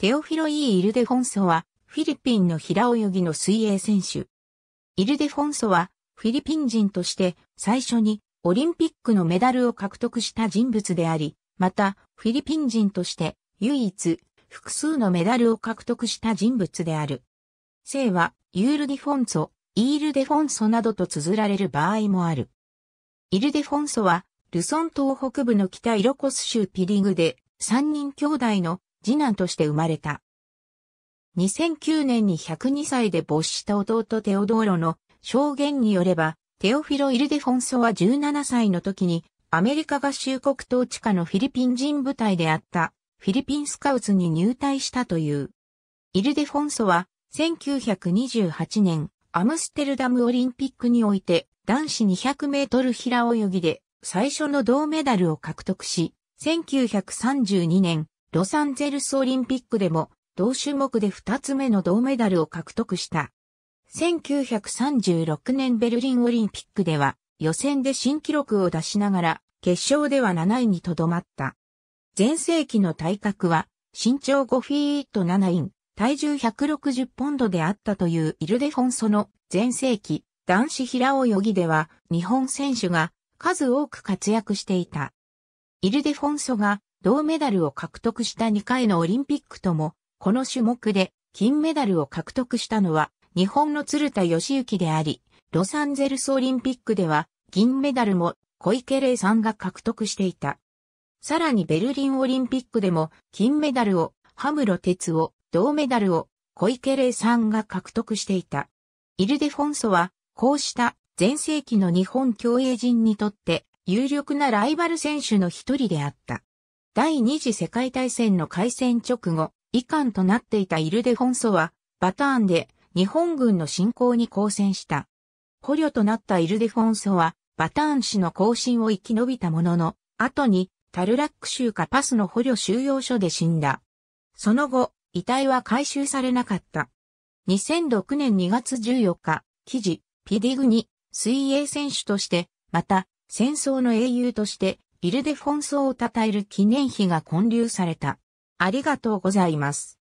テオフィロイー・イルデフォンソは、フィリピンの平泳ぎの水泳選手。イルデフォンソは、フィリピン人として、最初に、オリンピックのメダルを獲得した人物であり、また、フィリピン人として、唯一、複数のメダルを獲得した人物である。姓は、ユールディフォンソ、イールデフォンソなどと綴られる場合もある。イルデフォンソは、ルソン島北部の北イロコス州ピリグで、3人兄弟の次男として生まれた。2009年に102歳で没した弟テオドーロの証言によれば、テオフィロ・イルデフォンソは17歳の時にアメリカ合衆国統治下のフィリピン人部隊であったフィリピンスカウツに入隊したという。イルデフォンソは1928年アムステルダムオリンピックにおいて男子200メートル平泳ぎで最初の銅メダルを獲得し、1932年ロサンゼルスオリンピックでも同種目で2つ目の銅メダルを獲得した。1936年ベルリンオリンピックでは予選で新記録を出しながら決勝では7位にとどまった。前世紀の体格は身長5フィート7イン、体重160ポンドであったというイルデフォンソの前世紀男子平泳ぎでは日本選手が数多く活躍していた。イルデフォンソが銅メダルを獲得した2回のオリンピックとも、この種目で金メダルを獲得したのは日本の鶴田義行であり、ロサンゼルスオリンピックでは銀メダルも小池玲さんが獲得していた。さらにベルリンオリンピックでも金メダルを、ハムロ鉄を、銅メダルを小池玲さんが獲得していた。イルデフォンソは、こうした前世紀の日本競泳陣にとって有力なライバル選手の一人であった。第二次世界大戦の開戦直後、遺憾となっていたイルデフォンソは、バターンで日本軍の侵攻に抗戦した。捕虜となったイルデフォンソは、バターン氏の行進を生き延びたものの、後にタルラック州かパスの捕虜収容所で死んだ。その後、遺体は回収されなかった。2006年2月14日、記事、ピディグに水泳選手として、また、戦争の英雄として、イルデフォンスを称える記念碑が建立された。ありがとうございます。